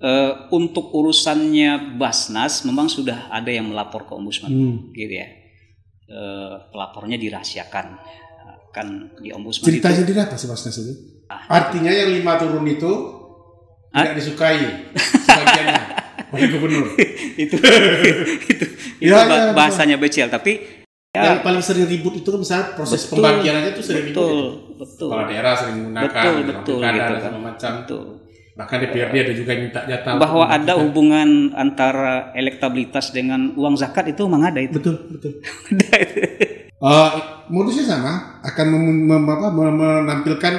uh, untuk urusannya Basnas memang sudah ada yang melapor ke ombudsman, hmm. gitu ya. Uh, pelapornya dirahasiakan kan di ombudsman. Cerita itu, jadi apa sih Basnas itu? Ah, Artinya itu. yang lima turun itu ah? tidak disukai sebagiannya oleh gubernur. itu, itu, itu, itu ya, ya, bahasanya ya. becil tapi Ya. Yang paling sering ribut itu kan misalnya proses pembagiannya itu sering betul, ribut. Betul, ya? betul. Kepala daerah sering menggunakan, betul, betul, gitu, kan. macam. Betul. Bahkan DPRD ada juga yang minta jatah. Bahwa ada kita. hubungan antara elektabilitas dengan uang zakat itu memang ada itu. Betul, betul. ada Uh, modusnya sama, akan mem- mem- apa, menampilkan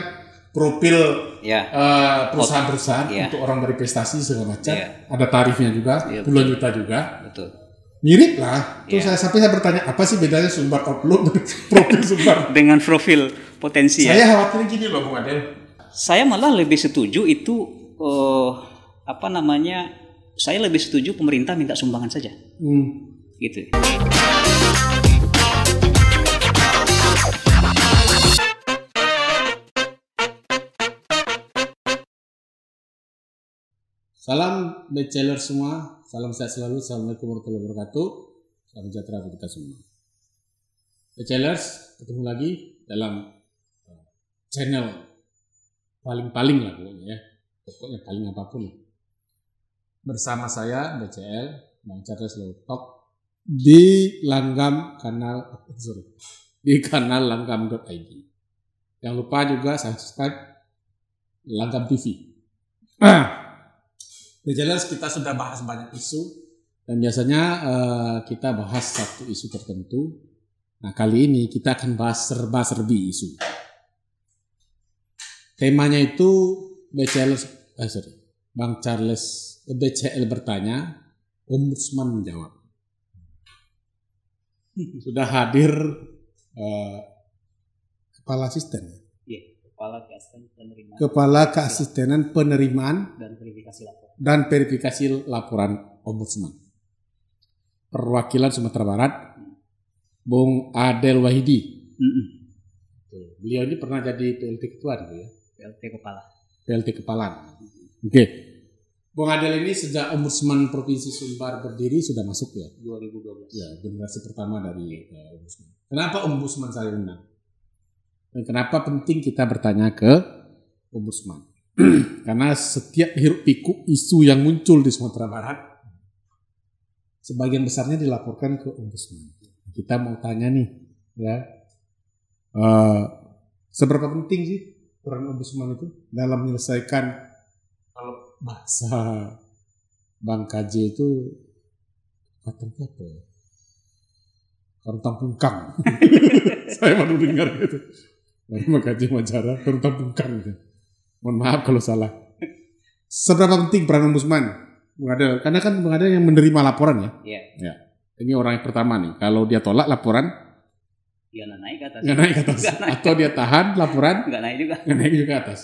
profil ya. uh, perusahaan-perusahaan ya. untuk orang berprestasi segala macam. Ya. Ada tarifnya juga, ya, puluhan juta juga. Betul. Mirip lah. Terus ya. saya sampai saya bertanya apa sih bedanya sumber outlook profil sumber dengan profil potensi. Ya. Saya khawatir gini loh Bung Adel. Saya malah lebih setuju itu oh, apa namanya saya lebih setuju pemerintah minta sumbangan saja hmm. gitu Salam bachelor semua, salam sehat selalu, assalamualaikum warahmatullahi wabarakatuh, salam sejahtera untuk kita semua. Bachelors, ketemu lagi dalam eh, channel paling-paling lah pokoknya ya pokoknya kalian apapun. Bersama saya BCL Bang Charles Lotok di Langgam kanal eh, sorry, di kanal langgam.id. Jangan lupa juga subscribe Langgam TV. Ya Jelas kita sudah bahas banyak isu dan biasanya uh, kita bahas satu isu tertentu. Nah kali ini kita akan bahas serba-serbi isu. Temanya itu BCL eh sorry, Bang Charles eh, BCL bertanya, Ombudsman menjawab. Sudah hadir uh, kepala asisten. Iya, kepala asisten penerimaan. Kepala keasistenan penerimaan dan verifikasi laporan. Dan verifikasi laporan Ombudsman. Perwakilan Sumatera Barat, Bung Adel Wahidi. Mm Beliau ini pernah jadi PLT ketua dulu gitu ya. PLT kepala. PLT Kepalan. Oke. Okay. Bung Adel ini sejak Ombudsman Provinsi Sumbar berdiri sudah masuk ya? 2012. Ya, generasi pertama dari uh, Ombudsman. Kenapa Ombudsman saya undang? Dan kenapa penting kita bertanya ke Ombudsman? Karena setiap hiruk pikuk isu yang muncul di Sumatera Barat, sebagian besarnya dilaporkan ke Ombudsman. Kita mau tanya nih, ya, uh, seberapa penting sih peran ombudsman itu dalam menyelesaikan kalau bahasa Bang KJ itu kata apa ya? Rentang pungkang. Saya baru dengar gitu. Bang KJ Majara, rentang pungkang. Gitu. Mohon maaf kalau salah. Seberapa penting peran ombudsman? Mengada, karena kan mengada yang menerima laporan ya. Iya. Ya. Ini orang yang pertama nih. Kalau dia tolak laporan, Ya nggak naik atas nggak naik atas gak naik. atau dia tahan laporan nggak naik juga nggak naik juga atas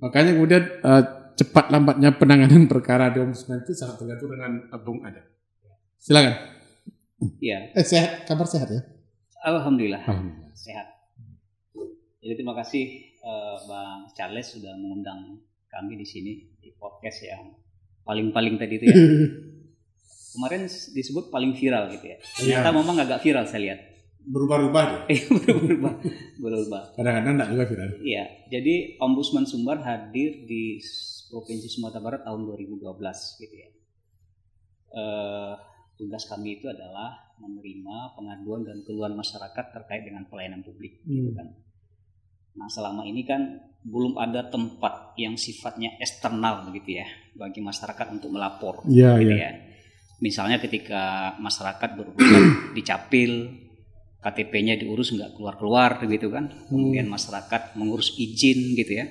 makanya kemudian uh, cepat lambatnya penanganan perkara di ombudsman itu sangat tergantung dengan abung ada silakan Iya. Eh, sehat, kabar sehat ya? Alhamdulillah. Alhamdulillah. Sehat. Jadi terima kasih uh, Bang Charles sudah mengundang kami di sini di podcast yang paling-paling tadi itu ya. Kemarin disebut paling viral gitu ya. Iya. Ternyata ya. memang agak viral saya lihat berubah-ubah deh. Iya, berubah-ubah, berubah. Kadang-kadang enggak juga viral. Iya, jadi Ombudsman Sumbar hadir di Provinsi Sumatera Barat tahun 2012 gitu ya. Uh, tugas kami itu adalah menerima pengaduan dan keluhan masyarakat terkait dengan pelayanan publik gitu hmm. gitu kan. Nah, selama ini kan belum ada tempat yang sifatnya eksternal begitu ya bagi masyarakat untuk melapor yeah, gitu yeah. ya. Misalnya ketika masyarakat berurusan di capil KTP-nya diurus nggak keluar-keluar gitu kan. Kemudian hmm. masyarakat mengurus izin gitu ya.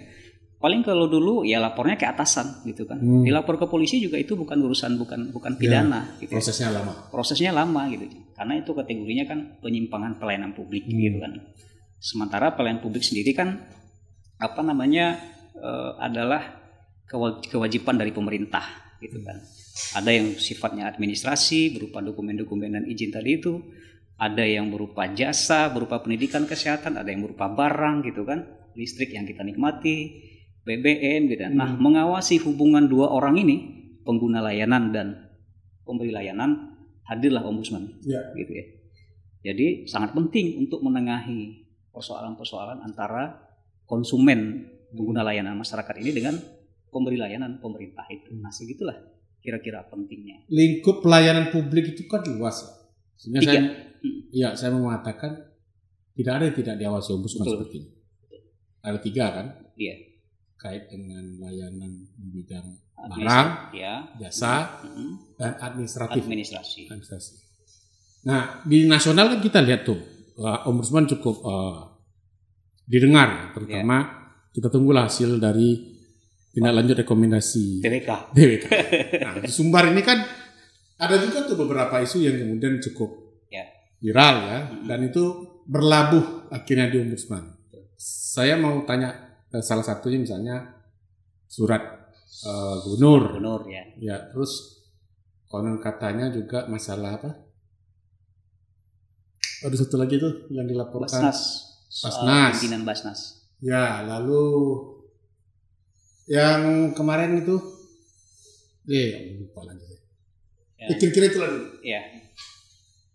Paling kalau dulu ya lapornya ke atasan gitu kan. Hmm. Dilapor ke polisi juga itu bukan urusan bukan bukan ya, pidana ya, gitu. Prosesnya lama. Prosesnya lama gitu. Karena itu kategorinya kan penyimpangan pelayanan publik hmm. gitu kan. Sementara pelayanan publik sendiri kan apa namanya uh, adalah kewajiban dari pemerintah gitu kan. Ada yang sifatnya administrasi berupa dokumen-dokumen dan izin tadi itu ada yang berupa jasa, berupa pendidikan kesehatan, ada yang berupa barang gitu kan, listrik yang kita nikmati, BBM gitu. Nah, hmm. Nah, mengawasi hubungan dua orang ini, pengguna layanan dan pemberi layanan, hadirlah ombudsman. Ya. Gitu ya. Jadi sangat penting untuk menengahi persoalan-persoalan antara konsumen pengguna layanan masyarakat ini dengan pemberi layanan pemerintah itu. Hmm. Nah, segitulah kira-kira pentingnya. Lingkup pelayanan publik itu kan luas sehingga Tiga. saya, ya, saya mengatakan tidak ada yang tidak diawasi ombudsman seperti ini. Ada tiga kan? Iya. Kait dengan layanan di bidang barang, ya. jasa, hmm. dan administratif. Administrasi. administrasi. Nah, di nasional kan kita lihat tuh, eh, ombudsman cukup uh, didengar, terutama yeah. kita tunggulah hasil dari tindak lanjut rekomendasi TWK. TWK. Nah, Sumbar ini kan ada juga tuh beberapa isu yang kemudian cukup ya. viral ya dan itu berlabuh akhirnya di ombudsman. Saya mau tanya eh, salah satunya misalnya surat uh, gubernur. Gubernur ya. Ya terus konon katanya juga masalah apa? Ada satu lagi tuh yang dilaporkan. Basnas. Basnas. Pimpinan Basnas. Ya lalu yang kemarin itu, eh lupa lagi. Iya. Kira-kira itu lagi. Ya,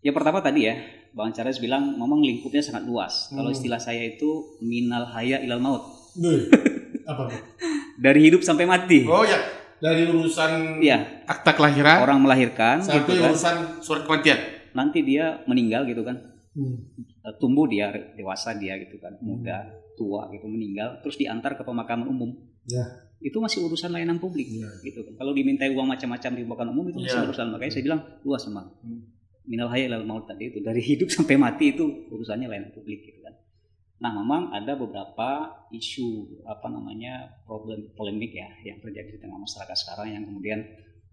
ya pertama tadi ya, Bang Charles bilang memang lingkupnya sangat luas. Hmm. Kalau istilah saya itu minal haya ilal maut. Duh, apa Dari hidup sampai mati. Oh ya, dari urusan ya. akta kelahiran orang melahirkan sampai gitu kan. urusan surat kematian. Nanti dia meninggal gitu kan. Hmm. E, tumbuh dia dewasa dia gitu kan, muda, hmm. tua gitu meninggal terus diantar ke pemakaman umum. Ya itu masih urusan layanan publik ya. gitu kan. Kalau dimintai uang macam-macam di bukan umum itu masih iya. urusan makanya saya bilang luas memang. Hmm. Minal hayy lal maut tadi itu dari hidup sampai mati itu urusannya layanan publik gitu kan. Nah, memang ada beberapa isu apa namanya problem polemik ya yang terjadi di tengah masyarakat sekarang yang kemudian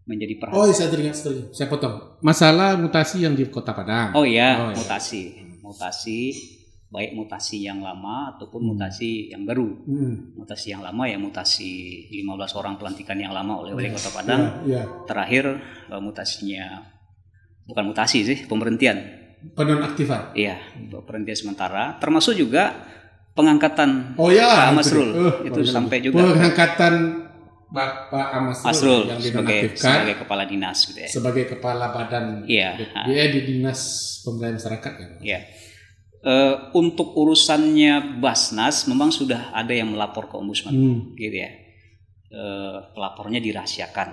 menjadi perhatian. Oh, iya, saya teringat sekali. Saya potong. Masalah mutasi yang di Kota Padang. Oh iya, oh, iya. mutasi. Mutasi baik mutasi yang lama ataupun hmm. mutasi yang baru. Hmm. Mutasi yang lama ya mutasi 15 orang pelantikan yang lama oleh Wali Kota Padang. Yeah, yeah. Terakhir eh, mutasinya bukan mutasi sih, pemberhentian. Penonaktifan. Iya, pemberhentian sementara termasuk juga pengangkatan oh, ya, Pak Amasrul. Uh, itu sampai juga pengangkatan Bapak Amasrul yang sebagai, sebagai kepala dinas gitu ya. Sebagai kepala badan. Iya. Dia di dinas pemberdayaan masyarakat ya. Iya uh, untuk urusannya Basnas memang sudah ada yang melapor ke ombudsman, hmm. gitu ya. Uh, pelapornya dirahasiakan,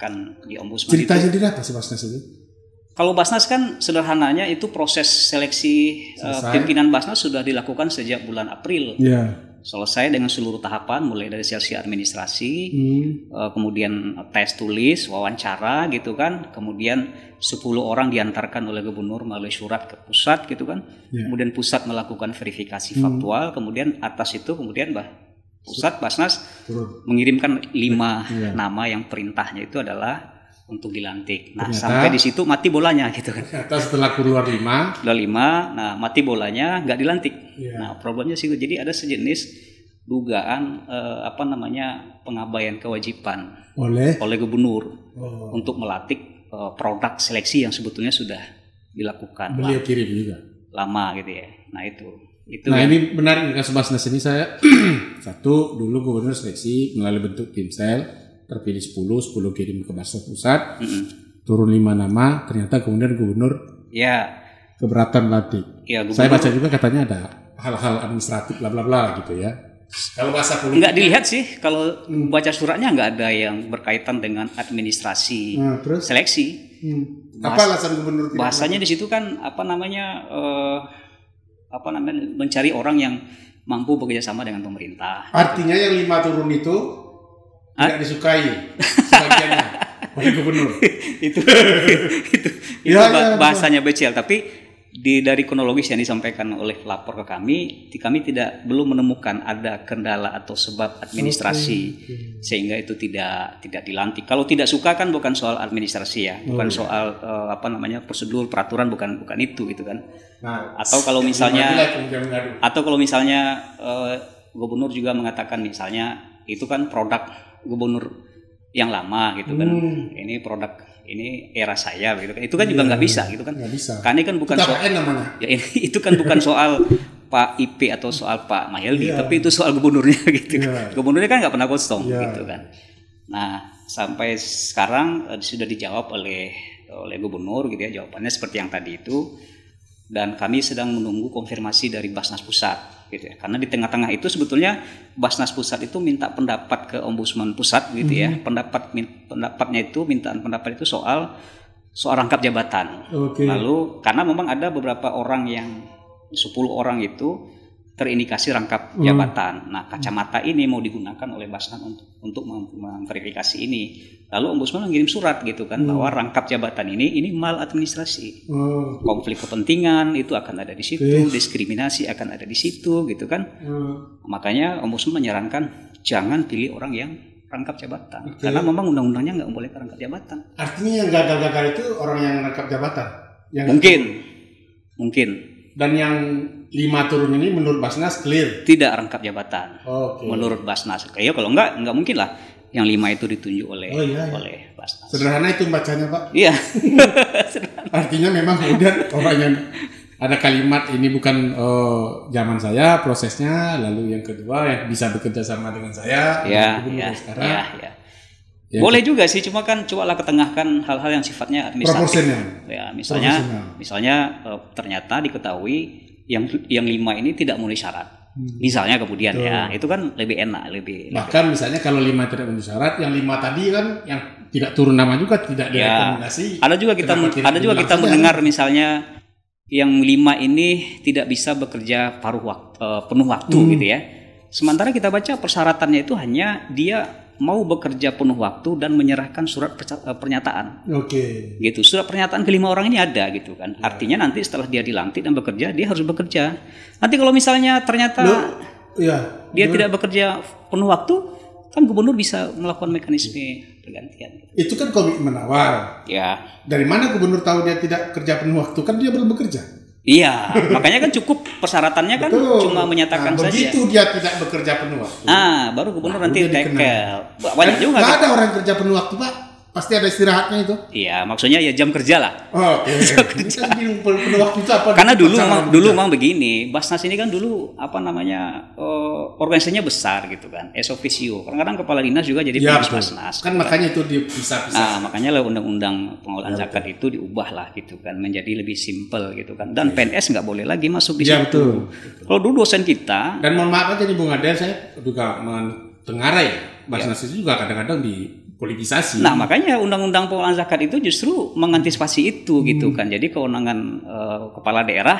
kan di ombudsman. Ceritanya itu, apa sih Basnas itu? Kalau Basnas kan sederhananya itu proses seleksi uh, pimpinan Basnas sudah dilakukan sejak bulan April. Yeah selesai dengan seluruh tahapan mulai dari sesi administrasi hmm. Eh, kemudian tes tulis wawancara gitu kan kemudian 10 orang diantarkan oleh gubernur melalui surat ke pusat gitu kan yeah. kemudian pusat melakukan verifikasi hmm. faktual kemudian atas itu kemudian bah pusat basnas mengirimkan lima yeah. nama yang perintahnya itu adalah untuk dilantik. Nah, Ternyata, sampai di situ mati bolanya gitu kan. Ternyata setelah keluar lima, keluar lima, nah mati bolanya nggak dilantik. Yeah. Nah, problemnya sih jadi ada sejenis dugaan eh, apa namanya pengabaian kewajiban oleh oleh gubernur oh. untuk melatih eh, produk seleksi yang sebetulnya sudah dilakukan. Beliau kirim juga. Lama gitu ya. Nah, itu. Itu nah yang... ini menarik kasus Nasir ini saya satu dulu gubernur seleksi melalui bentuk tim sel terpilih 10, 10 kirim ke Basnas Pusat, mm -hmm. turun lima nama, ternyata kemudian gubernur yeah. keberatan melantik. Yeah, ya, Saya baca juga katanya ada hal-hal administratif bla bla bla gitu ya. Kalau bahasa politik nggak dilihat sih kalau hmm. baca suratnya nggak ada yang berkaitan dengan administrasi nah, terus? seleksi. Hmm. apa alasan gubernur? Bahasanya di situ kan apa namanya uh, apa namanya mencari orang yang mampu bekerja sama dengan pemerintah. Artinya yang lima turun itu tidak ah? disukai sebagiannya oleh gubernur. itu itu, itu ya, ya, ya, bahasanya BCL tapi di dari kronologis yang disampaikan oleh lapor ke kami, kami tidak belum menemukan ada kendala atau sebab administrasi okay. sehingga itu tidak tidak dilantik. Kalau tidak suka kan bukan soal administrasi ya, bukan oh, soal ya. uh, apa namanya prosedur peraturan bukan bukan itu gitu kan. Nah, atau kalau misalnya atau kalau misalnya uh, gubernur juga mengatakan misalnya itu kan produk gubernur yang lama gitu kan hmm. ini produk ini era saya gitu kan itu kan yeah. juga iya. nggak bisa gitu kan bisa karena kan bukan soal ya ini, itu kan bukan soal Pak IP atau soal Pak Mahyeldi yeah. tapi itu soal gubernurnya gitu kan. yeah. gubernurnya kan nggak pernah kosong yeah. gitu kan nah sampai sekarang eh, sudah dijawab oleh oleh gubernur gitu ya jawabannya seperti yang tadi itu dan kami sedang menunggu konfirmasi dari Basnas Pusat gitu ya. Karena di tengah-tengah itu sebetulnya Basnas Pusat itu minta pendapat ke Ombudsman Pusat gitu mm-hmm. ya. Mhm. Pendapat pendapatnya itu mintaan pendapat itu soal soal rangkap jabatan. Okay. Lalu karena memang ada beberapa orang yang 10 orang itu terindikasi rangkap hmm. jabatan. Hmm. Nah, kacamata hmm. ini mau digunakan oleh Basnas untuk untuk memverifikasi ini. Lalu ombudsman mengirim surat gitu kan hmm. bahwa rangkap jabatan ini ini mal administrasi. Hmm. Konflik kepentingan itu akan ada di situ, yes. diskriminasi akan ada di situ gitu kan. Hmm. Makanya ombudsman menyarankan jangan pilih orang yang rangkap jabatan okay. karena memang undang-undangnya nggak boleh rangkap jabatan. Artinya yang gagal-gagal itu orang yang rangkap jabatan. Yang mungkin, itu... mungkin dan yang lima turun ini menurut Basnas clear? Tidak rangkap jabatan. Oh, okay. Menurut Basnas. Kayaknya kalau enggak, enggak mungkin lah yang lima itu ditunjuk oleh oh, iya, iya. oleh Basnas. Sederhana itu bacanya Pak. Iya. Artinya memang kemudian orang yang ada kalimat ini bukan oh, zaman saya prosesnya, lalu yang kedua yang bisa bekerja sama dengan saya, ya, ya, sekarang. ya. Ya, Boleh juga sih, cuma kan coba lah ketengahkan hal-hal yang sifatnya administratif. Ya, misalnya, misalnya eh, ternyata diketahui yang yang lima ini tidak memenuhi syarat. Hmm. Misalnya kemudian Tuh. ya, itu kan lebih enak, lebih. Bahkan lebih. misalnya kalau lima tidak memenuhi syarat, yang lima tadi kan yang tidak turun nama juga tidak ya. direkomendasi. ada juga kita ada juga kita mendengar misalnya yang lima ini tidak bisa bekerja paruh waktu, eh, penuh waktu hmm. gitu ya. Sementara kita baca persyaratannya itu hanya dia mau bekerja penuh waktu dan menyerahkan surat eh, pernyataan. Oke. Okay. Gitu. Surat pernyataan kelima orang ini ada gitu kan. Yeah. Artinya nanti setelah dia dilantik dan bekerja, dia harus bekerja. Nanti kalau misalnya ternyata Loh, ya, dia ya. tidak bekerja penuh waktu, kan gubernur bisa melakukan mekanisme pergantian. Itu kan komitmen awal. Ya. Dari mana gubernur tahu dia tidak kerja penuh waktu? Kan dia belum bekerja. Iya, makanya kan cukup persyaratannya kan Betul. cuma nah, menyatakan nah, begitu saja. Begitu dia tidak bekerja penuh waktu. Ah, baru gubernur nah, nanti tekel. Banyak eh, juga. Gak kan. ada orang kerja penuh waktu, Pak. Pasti ada istirahatnya itu. Iya, maksudnya ya jam kerja lah. Karena dulu mang, dulu memang begini, Basnas ini kan dulu apa namanya uh, organisasinya besar gitu kan, ex officio. Kadang-kadang kepala dinas juga jadi ya, Basnas. Kan gitu kan makanya itu dipisah-pisah. Nah, makanya lah undang-undang pengelolaan ya, zakat itu diubah lah gitu kan, menjadi lebih simpel gitu kan. Dan ya. PNS nggak boleh lagi masuk di ya, situ. Betul. Kalau dulu dosen kita. Dan mohon maaf aja nih Bung Adel, saya juga ya Basnas ya. itu juga kadang-kadang di politisasi. Nah, makanya undang-undang pengelolaan zakat itu justru mengantisipasi itu gitu hmm. gitu kan. Jadi kewenangan uh, kepala daerah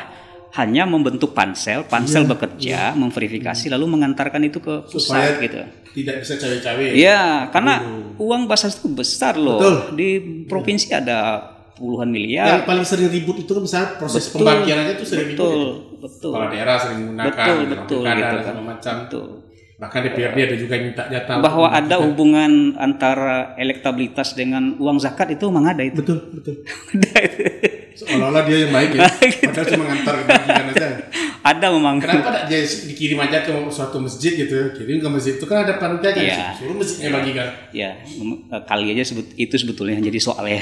hanya membentuk pansel, pansel yeah, bekerja, yeah. memverifikasi, yeah. lalu mengantarkan itu ke pusat Supaya gitu. Tidak bisa cawe-cawe. Ya, ya, karena Aduh. uang basah itu besar loh. Betul. Di provinsi yeah. ada puluhan miliar. Yang paling sering ribut itu kan misalnya proses pembagiannya itu sering ribut. Betul, ya? betul. Kepala daerah sering menggunakan, betul, betul, gitu, kan. Betul. Bahkan DPRD ada juga yang minta jatah. Bahwa ada kita. hubungan antara elektabilitas dengan uang zakat itu memang ada itu. Betul, betul. Seolah-olah dia yang baik ya. Padahal cuma ngantar bagian aja. Ada memang. Kenapa tidak dia dikirim aja ke suatu masjid gitu? Kirim ke masjid itu kan ada aja. Ya. Suruh masjidnya yeah. bagikan. Ya, e, kali aja sebut, itu sebetulnya jadi soal ya.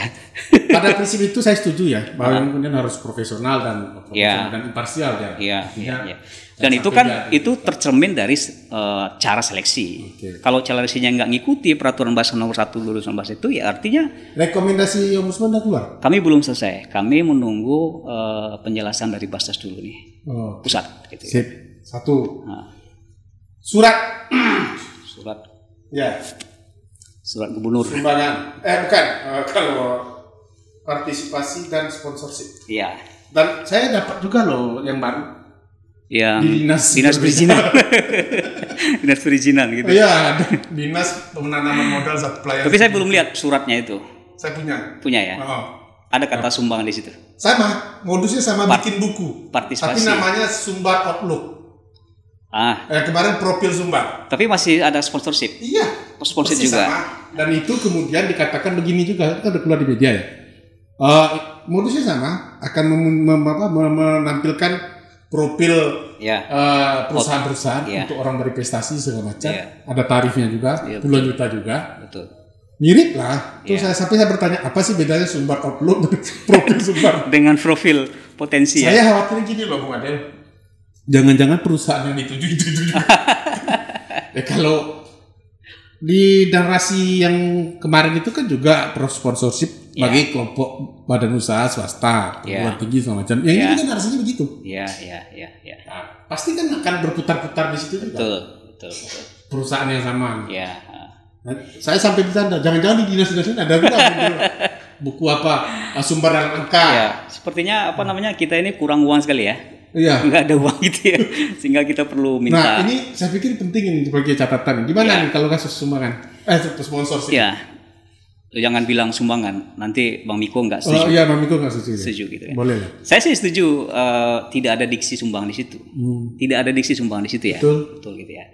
Pada prinsip itu saya setuju ya bahwa nah. kemudian harus profesional dan iya. profesional dan imparsial ya. Iya. ya. ya. ya. Dan itu kan itu tercermin dari uh, cara seleksi. Okay. Kalau seleksinya nggak ngikuti peraturan bahasa nomor satu lulusan bahasa itu, ya artinya rekomendasi ombudsman sudah keluar. Kami belum selesai. Kami menunggu uh, penjelasan dari Basnas dulu nih, oh. pusat. Gitu. Ya. Sip. Satu. Nah. Surat. Surat. Ya. Surat gubernur. Sumbangan. Eh bukan. Uh, kalau partisipasi dan sponsorship. Iya. Dan saya dapat juga loh yang baru yang dinas dinas perizinan dinas perizinan gitu. Iya, dinas penanaman modal zat Tapi saya belum lihat suratnya itu. Saya punya. Punya ya. Oh. Ada kata sumbangan di situ. Sama, modusnya sama Part bikin buku. Partisipasi. Tapi namanya Sumbar Outlook. Ah. Eh, kemarin profil Sumbar. Tapi masih ada sponsorship. Iya. Oh, sponsorship masih juga. Sama. Dan itu kemudian dikatakan begini juga, itu kan keluar di media ya. Uh, modusnya sama, akan mem- mem- menampilkan profil yeah. Ya. uh, perusahaan-perusahaan yeah. untuk orang berinvestasi segala macam. Yeah. Ada tarifnya juga, yeah, ya, puluhan juta juga. Betul. Mirip lah. Terus yeah. saya sampai saya bertanya apa sih bedanya sumber outlook profil sumber dengan profil potensi. Ya? Saya ya? khawatir gini loh Bung Adel. Jangan-jangan perusahaan yang dituju itu juga. ya kalau di narasi yang kemarin itu kan juga pro sponsorship yeah. kelompok badan usaha swasta iya. perguruan yeah. tinggi segala macam yang yeah. ini iya. kan narasinya begitu ya yeah, ya yeah, ya pasti kan akan berputar-putar di situ betul, juga betul betul perusahaan yang sama ya nah, saya sampai bercanda jangan-jangan di dinas dinas ada juga buku apa ah, sumber dan angka ya, sepertinya apa nah. namanya kita ini kurang uang sekali ya Iya. Enggak ada uang gitu ya. Sehingga kita perlu minta. Nah, ini saya pikir penting ini sebagai catatan. Gimana ya. nih kalau kasus sumbangan? Eh, sponsor sih. Iya jangan bilang sumbangan nanti bang Miko nggak oh, setuju. Oh iya bang Miko nggak setuju. Setuju gitu ya. Boleh. Saya sih setuju uh, tidak ada diksi sumbang di situ. Hmm. Tidak ada diksi sumbang di situ ya. Betul. Betul gitu ya.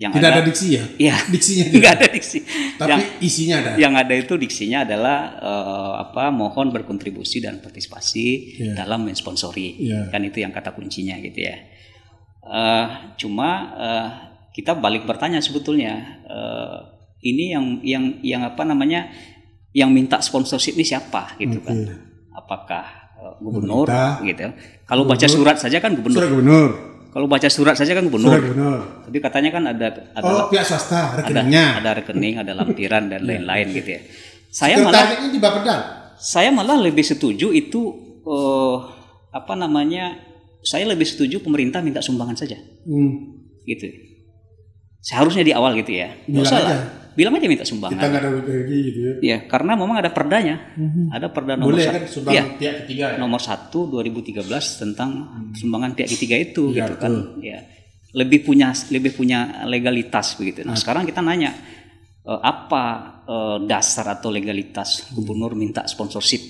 Yang tidak ada, ada diksi ya. Iya. Diksinya tidak ada diksi. Tapi yang, isinya ada. Yang ada itu diksinya adalah uh, apa mohon berkontribusi dan partisipasi yeah. dalam mensponsori. Yeah. Kan itu yang kata kuncinya gitu ya. Uh, cuma uh, kita balik bertanya sebetulnya uh, ini yang yang yang apa namanya yang minta sponsorship ini siapa gitu okay. kan apakah eh, gubernur Berita, gitu kalau baca surat saja kan gubernur surat gubernur kalau baca surat saja kan gubernur, surat gubernur. tapi katanya kan ada ada oh, pihak swasta rekeningnya ada, ada rekening ada lampiran dan iya. lain-lain gitu ya saya malah di saya malah lebih setuju itu uh, apa namanya saya lebih setuju pemerintah minta sumbangan saja hmm. gitu seharusnya di awal gitu ya nggak usah bilang aja minta sumbangan. Kita nggak ada lagi gitu ya. Iya, karena memang ada perdanya. Mm-hmm. Ada perda nomor Boleh, satu. kan sumbangan ya, pihak ketiga. Ya? Nomor satu 2013 tentang hmm. sumbangan pihak ketiga itu ya, gitu kan. betul. kan. Ya. Lebih punya lebih punya legalitas begitu. Nah, hmm. sekarang kita nanya eh, apa eh, dasar atau legalitas gubernur minta sponsorship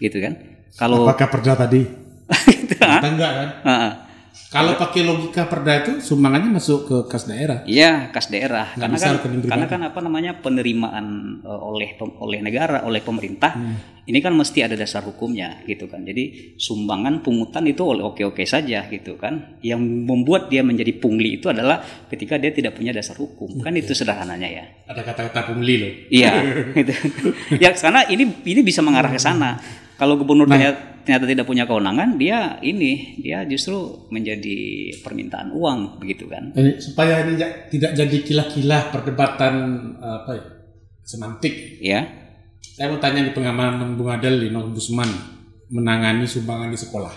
gitu kan? Kalau Apakah perda tadi? gitu, ah. kita enggak kan? Uh-uh kalau iya. pakai logika perda itu sumbangannya masuk ke kas daerah. Iya, kas daerah. karena kan karena kan apa namanya penerimaan eh, oleh oleh negara, oleh pemerintah. Hmm. Ini kan mesti ada dasar hukumnya gitu kan. Jadi sumbangan pungutan itu oleh oke-oke saja gitu kan. Yang membuat dia menjadi pungli itu adalah ketika dia tidak punya dasar hukum. Kan hmm. itu sederhananya ya. Ada kata-kata pungli loh. Iya, gitu. Ya karena ini ini bisa mengarah ke sana. Kalau gubernur nah, ternyata tidak punya kewenangan, dia ini dia justru menjadi permintaan uang begitu kan. Jadi, supaya ini tidak jadi kilah-kilah perdebatan apa ya, semantik. Ya. Saya mau tanya di pengamanan Bung Adel di busman menangani sumbangan di sekolah.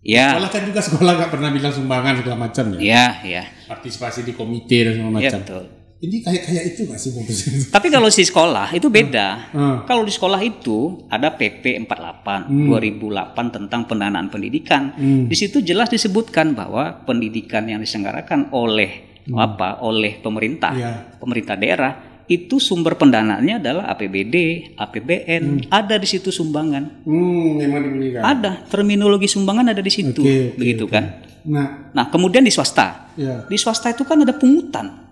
Ya. Sekolah kan juga sekolah nggak pernah bilang sumbangan segala macam ya. Iya, iya. Partisipasi di komite dan segala macam. Ya, betul ini kayak kayak itu nggak sih fokusnya? Tapi kalau di sekolah itu beda. Uh, uh. Kalau di sekolah itu ada PP 48 hmm. 2008 tentang pendanaan pendidikan. Hmm. Di situ jelas disebutkan bahwa pendidikan yang diselenggarakan oleh hmm. apa? Oleh pemerintah, yeah. pemerintah daerah itu sumber pendanaannya adalah APBD, APBN, hmm. ada di situ sumbangan. Hmm, memang diberikan. Ada terminologi sumbangan ada di situ, okay, okay, begitu okay. kan? Nah, nah kemudian di swasta, yeah. di swasta itu kan ada pungutan.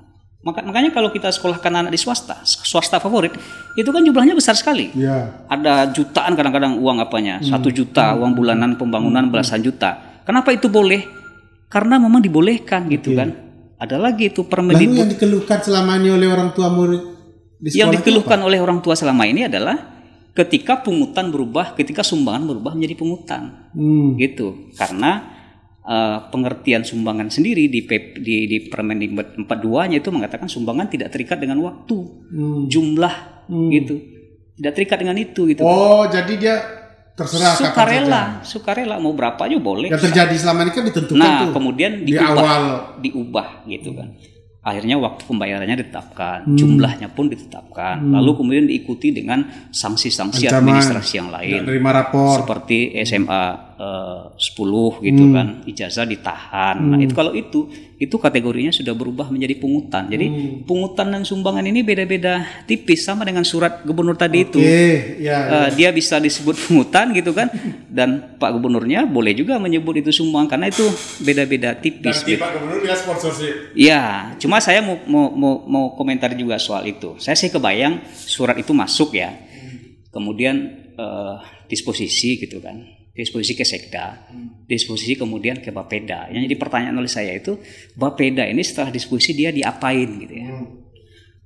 Maka, makanya kalau kita sekolahkan anak di swasta, swasta favorit, itu kan jumlahnya besar sekali. Ya. Ada jutaan kadang-kadang uang apanya, hmm. satu juta hmm. uang bulanan pembangunan hmm. belasan juta. Kenapa itu boleh? Karena memang dibolehkan gitu okay. Iya. kan. Ada lagi itu permendikbud. Lalu yang dikeluhkan selama ini oleh orang tua murid di Yang dikeluhkan apa? oleh orang tua selama ini adalah ketika pungutan berubah, ketika sumbangan berubah menjadi pungutan. Hmm. Gitu. Karena uh, pengertian sumbangan sendiri di permen di, di permen 42-nya itu mengatakan sumbangan tidak terikat dengan waktu, hmm. jumlah hmm. gitu. Tidak terikat dengan itu gitu. Oh, jadi dia terserah sukarela, sukarela mau berapa aja boleh. Yang terjadi selama ini kan ditentukan nah, tuh. kemudian diubah, awal diubah gitu kan. Hmm. Akhirnya waktu pembayarannya ditetapkan, hmm. jumlahnya pun ditetapkan. Hmm. Lalu kemudian diikuti dengan sanksi-sanksi administrasi yang lain. Terima rapor. Seperti SMA Eh, sepuluh 10 gitu hmm. kan ijazah ditahan. Nah, hmm. Nah, itu kalau itu itu kategorinya sudah berubah menjadi pungutan. Jadi hmm. pungutan dan sumbangan ini beda-beda tipis sama dengan surat gubernur tadi okay. itu. Ya, eh, ya. dia bisa disebut pungutan gitu kan dan Pak Gubernurnya boleh juga menyebut itu sumbangan karena itu beda-beda tipis. Dan gitu. Pak Gubernur dia sponsorship. Ya, cuma saya mau mau mau, mau komentar juga soal itu. Saya sih kebayang surat itu masuk ya. Hmm. Kemudian uh, disposisi gitu kan disposisi ke sekda, hmm. disposisi kemudian ke Bapeda. Yang jadi pertanyaan oleh saya itu, Bapeda ini setelah disposisi dia diapain gitu ya? Hmm.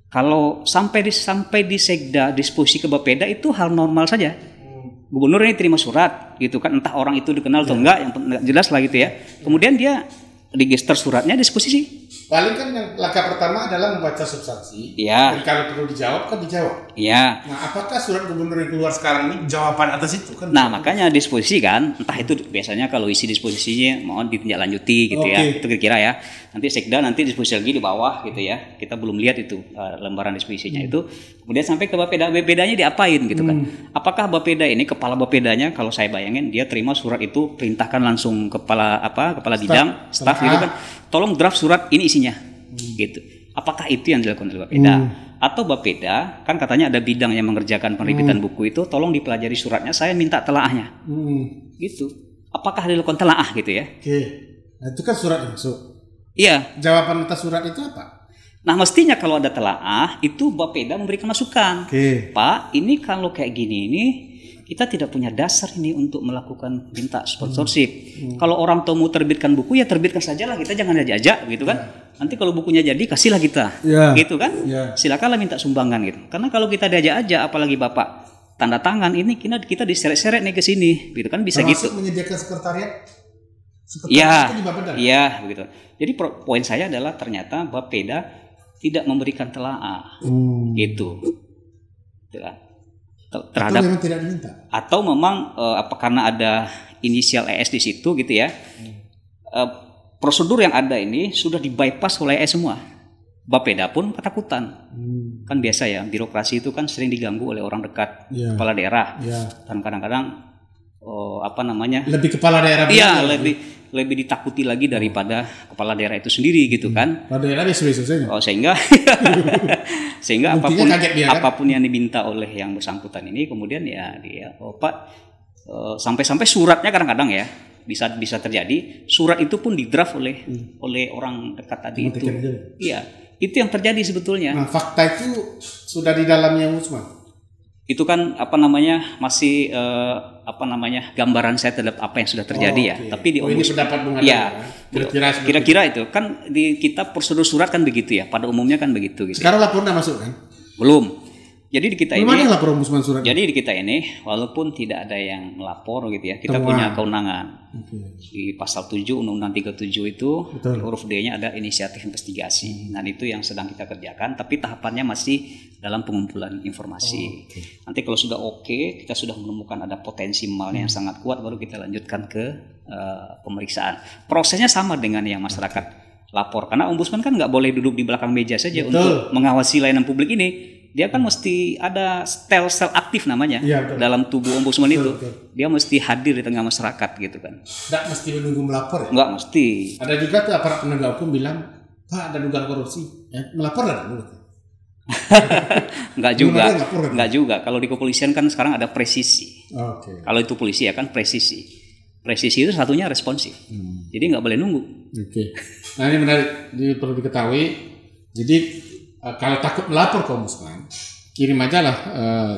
Kalau sampai di sampai di sekda disposisi ke Bapeda itu hal normal saja. Hmm. Gubernur ini terima surat gitu kan, entah orang itu dikenal atau ya. enggak, yang jelas lah gitu ya. ya. Kemudian dia register suratnya disposisi Paling kan yang laga pertama adalah membaca substansi. Iya. Dan kalau perlu dijawab kan dijawab. Iya. Nah, apakah surat gubernur yang keluar sekarang ini jawaban atas itu kan? Nah, makanya disposisi kan, entah itu biasanya kalau isi disposisinya mohon ditindaklanjuti gitu okay. ya. Itu kira-kira ya. Nanti sekda nanti disposisi lagi di bawah gitu ya. Kita belum lihat itu uh, lembaran disposisinya hmm. itu. Kemudian sampai ke Bapeda, Bapedanya diapain gitu kan? hmm. kan. Apakah Bapeda ini kepala Bapedanya kalau saya bayangin dia terima surat itu perintahkan langsung kepala apa? kepala bidang, staf gitu kan tolong draft surat ini isinya hmm. gitu apakah itu yang dilakukan oleh Bapeda hmm. atau Bapeda kan katanya ada bidang yang mengerjakan penerbitan hmm. buku itu tolong dipelajari suratnya saya minta telaahnya hmm. gitu apakah dilakukan telaah gitu ya oke nah, itu kan surat masuk iya jawaban atas surat itu apa Nah mestinya kalau ada telaah itu Bapeda memberikan masukan. Oke. Pak, ini kalau kayak gini ini kita tidak punya dasar ini untuk melakukan minta sponsorship. Hmm. Hmm. Kalau orang tua mau terbitkan buku ya terbitkan saja lah. kita jangan diajak, aja gitu kan. Yeah. Nanti kalau bukunya jadi kasihlah kita. Yeah. Gitu kan? Yeah. Silakanlah minta sumbangan gitu. Karena kalau kita diajak aja, apalagi Bapak tanda tangan ini kita kita diseret-seret nih ke sini gitu kan bisa Termasuk gitu. menyediakan sekretariat Iya, iya begitu. Jadi poin saya adalah ternyata Bapeda tidak memberikan telaah, hmm. gitu. Gitu kan? terhadap atau memang tidak diminta atau memang uh, apa karena ada inisial ES di situ gitu ya hmm. uh, prosedur yang ada ini sudah di bypass oleh ES semua Bapeda pun ketakutan hmm. kan biasa ya birokrasi itu kan sering diganggu oleh orang dekat yeah. kepala daerah yeah. dan kadang-kadang uh, apa namanya lebih kepala daerah iya ya, lebih lebih ditakuti lagi daripada kepala daerah itu sendiri gitu hmm. kan. Kepala daerah ya Oh, sehingga sehingga apapun dia, kan? apapun yang diminta oleh yang bersangkutan ini kemudian ya dia oh, Pak sampai eh, sampai-sampai suratnya kadang-kadang ya bisa bisa terjadi surat itu pun didraft oleh hmm. oleh orang dekat tadi Mereka itu. Iya, itu yang terjadi sebetulnya. Nah, fakta itu sudah di dalamnya Usman itu kan apa namanya masih uh, apa namanya gambaran saya terhadap apa yang sudah terjadi ya. oh, okay. ya. Tapi di oh, ini pendapat Bung iya. ya, kira-kira ya. kira-kira itu kan di kita prosedur surat kan begitu ya. Pada umumnya kan begitu. Gitu. Ya. Sekarang laporan masuk kan? Belum. Jadi di kita Memang ini, ombudsman surat. Jadi di kita ini, walaupun tidak ada yang lapor gitu ya, kita Teman. punya kewenangan. Okay. Di pasal 7 Undang-Undang 37 itu Betul. huruf D-nya ada inisiatif investigasi. Hmm. Dan itu yang sedang kita kerjakan, tapi tahapannya masih dalam pengumpulan informasi. Oh, okay. Nanti kalau sudah oke, okay, kita sudah menemukan ada potensi malnya hmm. yang sangat kuat, baru kita lanjutkan ke uh, pemeriksaan. Prosesnya sama dengan yang masyarakat lapor, karena ombudsman kan nggak boleh duduk di belakang meja saja Betul. untuk mengawasi layanan publik ini dia kan hmm. mesti ada sel-sel aktif namanya ya, dalam tubuh ombudsman itu. Betul. Dia mesti hadir di tengah masyarakat gitu kan. Enggak mesti menunggu melapor ya? Enggak mesti. Ada juga tuh aparat penegak hukum bilang, "Pak, ada dugaan korupsi." Ya, lah dulu. enggak juga. Enggak juga. Kalau di kepolisian kan sekarang ada presisi. Okay. Kalau itu polisi ya kan presisi. Presisi itu satunya responsif. Hmm. Jadi nggak boleh nunggu. Oke. Okay. Nah, ini menarik, ini perlu diketahui. Jadi uh, kalau takut melapor ke ombudsman kirim aja lah uh,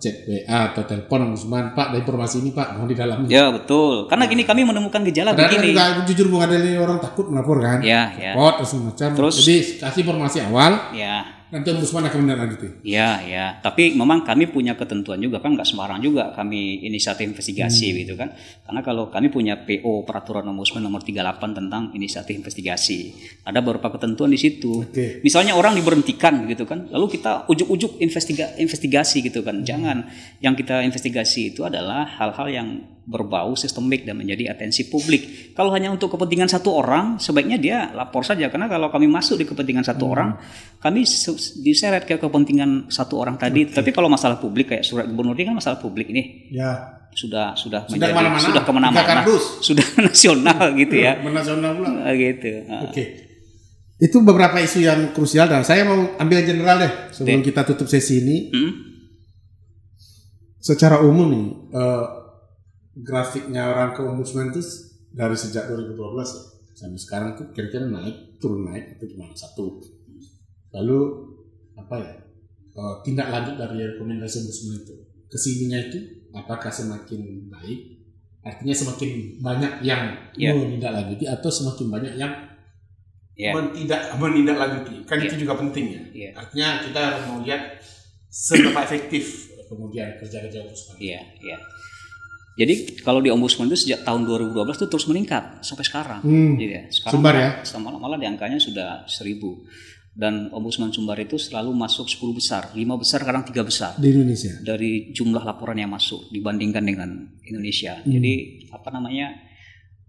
cek WA atau telepon ombudsman Pak ada informasi ini Pak mau di dalamnya ya betul karena gini kami menemukan gejala Padahal begini juga, kan jujur bukan dari orang takut melapor kan ya ya Report, terus, terus jadi kasih informasi awal ya nanti ombudsman akan menindaklanjuti. Iya, ya. Tapi memang kami punya ketentuan juga kan nggak sembarang juga kami inisiatif investigasi hmm. gitu kan. Karena kalau kami punya PO peraturan ombudsman nomor 38 tentang inisiatif investigasi. Ada beberapa ketentuan di situ. Okay. Misalnya orang diberhentikan gitu kan. Lalu kita ujuk-ujuk investiga investigasi gitu kan. Hmm. Jangan. Yang kita investigasi itu adalah hal-hal yang berbau sistemik dan menjadi atensi publik. Kalau hanya untuk kepentingan satu orang, sebaiknya dia lapor saja karena kalau kami masuk di kepentingan satu hmm. orang, kami diseret ke kepentingan satu orang tadi. Okay. Tapi kalau masalah publik kayak surat gubernur ini kan masalah publik ini. Ya. Sudah sudah, sudah menjadi mana-mana. sudah kemana mana sudah nasional gitu ya. Nasional pula. Ah, gitu. Ah. Oke. Okay. Itu beberapa isu yang krusial dan saya mau ambil general deh sebelum okay. kita tutup sesi ini. Hmm? Secara umum nih uh, grafiknya orang ke ombudsman itu dari sejak 2012 ya sampai sekarang tuh kira-kira naik turun naik itu cuma satu lalu apa ya eh, tindak lanjut dari rekomendasi ombudsman itu kesininya itu apakah semakin baik artinya semakin banyak yang yeah. menindaklanjuti atau semakin banyak yang yeah. menindak menindaklanjuti kan yeah. itu juga penting ya yeah. artinya kita mau melihat seberapa efektif kemudian kerja-kerja ombudsman yeah. yeah. Jadi kalau di ombudsman itu sejak tahun 2012 itu terus meningkat sampai sekarang. Hmm. Jadi ya, sekarang Sumbar ya? Malah, malah di angkanya sudah seribu Dan ombudsman Sumbar itu selalu masuk 10 besar, 5 besar kadang 3 besar. Di Indonesia. Dari jumlah laporan yang masuk dibandingkan dengan Indonesia. Hmm. Jadi apa namanya?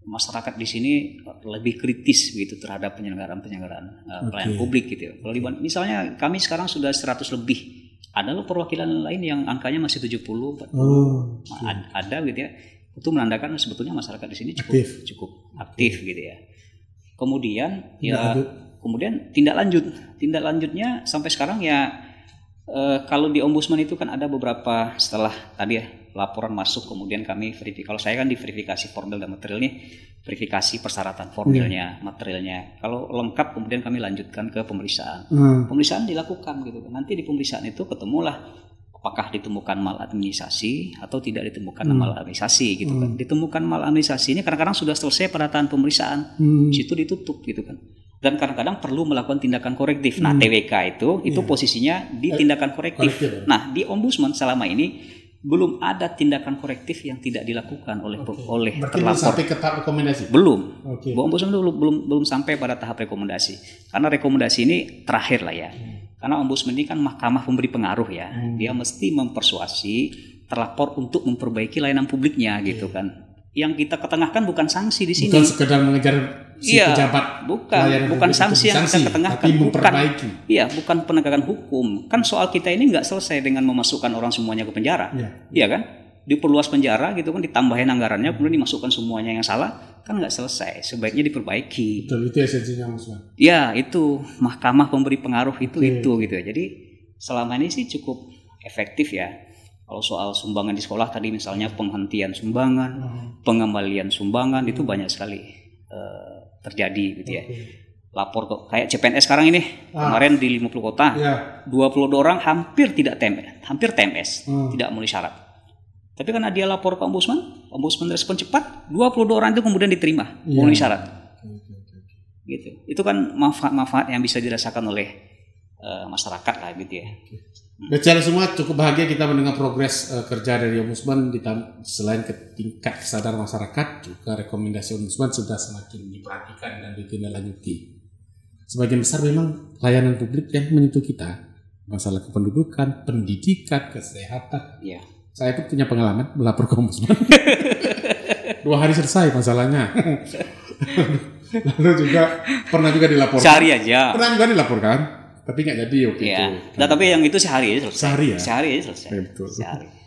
masyarakat di sini lebih kritis gitu terhadap penyelenggaraan-penyelenggaraan eh, pelayanan publik gitu. Ya. Kalau misalnya kami sekarang sudah 100 lebih ada loh perwakilan lain yang angkanya masih 70 40 oh, okay. ada, ada gitu ya itu menandakan sebetulnya masyarakat di sini cukup aktif. cukup aktif gitu ya kemudian tindak ya lanjut. kemudian tindak lanjut tindak lanjutnya sampai sekarang ya eh, kalau di ombudsman itu kan ada beberapa setelah tadi ya laporan masuk kemudian kami verifikasi. Kalau saya kan diverifikasi formil formal dan material nih, verifikasi persyaratan formalnya, hmm. Iya. materialnya. Kalau lengkap kemudian kami lanjutkan ke pemeriksaan. Hmm. Pemeriksaan dilakukan gitu. Nanti di pemeriksaan itu ketemulah apakah ditemukan maladministrasi atau tidak ditemukan hmm. maladministrasi gitu kan. Hmm. Ditemukan maladministrasi ini kadang-kadang sudah selesai pada tahan pemeriksaan. Hmm. Situ ditutup gitu kan dan kadang-kadang perlu melakukan tindakan korektif. Nah, hmm. Nah, TWK itu itu yeah. posisinya di tindakan korektif. Nah, di ombudsman selama ini belum ada tindakan korektif yang tidak dilakukan oleh okay. oleh terlapor. Belum sampai ke tahap rekomendasi? Belum. Okay. Ombudsman belum belum belum sampai pada tahap rekomendasi. Karena rekomendasi ini terakhir lah ya. Hmm. Karena ombudsman ini kan mahkamah pemberi pengaruh ya. Hmm. Dia mesti mempersuasi terlapor untuk memperbaiki layanan publiknya okay. gitu iya. kan yang kita ketengahkan bukan sanksi di sini. Bukan sekedar mengejar si ya, pejabat. Bukan, bukan sanksi yang kita ketengahkan. Tapi Bukan, iya, bukan penegakan hukum. Kan soal kita ini nggak selesai dengan memasukkan orang semuanya ke penjara. Iya, ya kan? Diperluas penjara gitu kan, ditambahin anggarannya, kemudian dimasukkan semuanya yang salah, kan nggak selesai. Sebaiknya diperbaiki. Betul, itu esensinya Mas Iya, itu mahkamah pemberi pengaruh itu okay. itu gitu. ya. Jadi selama ini sih cukup efektif ya kalau soal sumbangan di sekolah tadi misalnya penghentian sumbangan, hmm. pengembalian sumbangan itu banyak sekali uh, terjadi gitu okay. ya. Lapor kok kayak CPNS sekarang ini ah. kemarin di 50 kota, yeah. 20 orang hampir tidak TMS, hampir TMS, hmm. tidak memenuhi syarat. Tapi karena dia lapor ke ombudsman, ombudsman respon cepat, 20 orang itu kemudian diterima yeah. Iya. syarat. okay, gitu. Itu kan manfaat-manfaat yang bisa dirasakan oleh Eh, masyarakat lah gitu ya. Bicara semua cukup bahagia kita mendengar progres uh, kerja dari Ombudsman selain ke tingkat kesadaran masyarakat juga rekomendasi Ombudsman sudah semakin diperhatikan dan ditindaklanjuti. Sebagian besar memang layanan publik yang menyentuh kita masalah kependudukan, pendidikan, kesehatan. Ya. Saya pun punya pengalaman melapor ke Ombudsman. Dua hari selesai masalahnya. Lalu juga pernah juga dilaporkan. Cari aja. Pernah juga dilaporkan tapi nggak jadi waktu ya. Nah, tapi yang itu sehari aja selesai. Sehari ya? Sehari aja selesai. Iya, betul. Sehari.